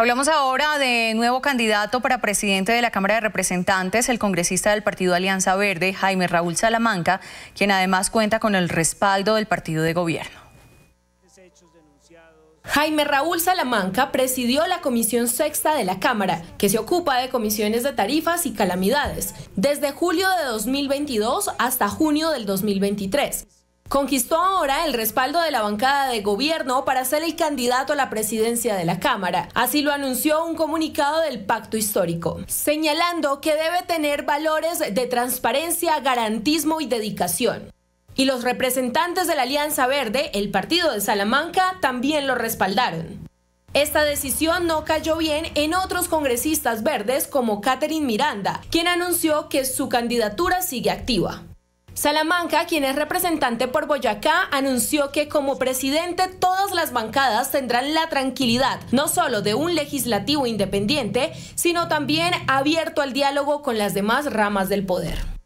Hablamos ahora de nuevo candidato para presidente de la Cámara de Representantes, el congresista del Partido Alianza Verde, Jaime Raúl Salamanca, quien además cuenta con el respaldo del partido de gobierno. Jaime Raúl Salamanca presidió la Comisión Sexta de la Cámara, que se ocupa de comisiones de tarifas y calamidades, desde julio de 2022 hasta junio del 2023. Conquistó ahora el respaldo de la bancada de gobierno para ser el candidato a la presidencia de la Cámara. Así lo anunció un comunicado del pacto histórico, señalando que debe tener valores de transparencia, garantismo y dedicación. Y los representantes de la Alianza Verde, el partido de Salamanca, también lo respaldaron. Esta decisión no cayó bien en otros congresistas verdes como Catherine Miranda, quien anunció que su candidatura sigue activa. Salamanca, quien es representante por Boyacá, anunció que como presidente todas las bancadas tendrán la tranquilidad, no solo de un legislativo independiente, sino también abierto al diálogo con las demás ramas del poder.